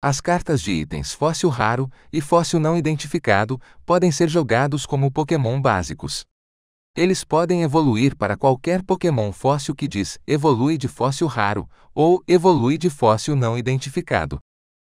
As cartas de itens fóssil raro e fóssil não identificado podem ser jogados como Pokémon básicos. Eles podem evoluir para qualquer Pokémon fóssil que diz evolui de fóssil raro ou evolui de fóssil não identificado.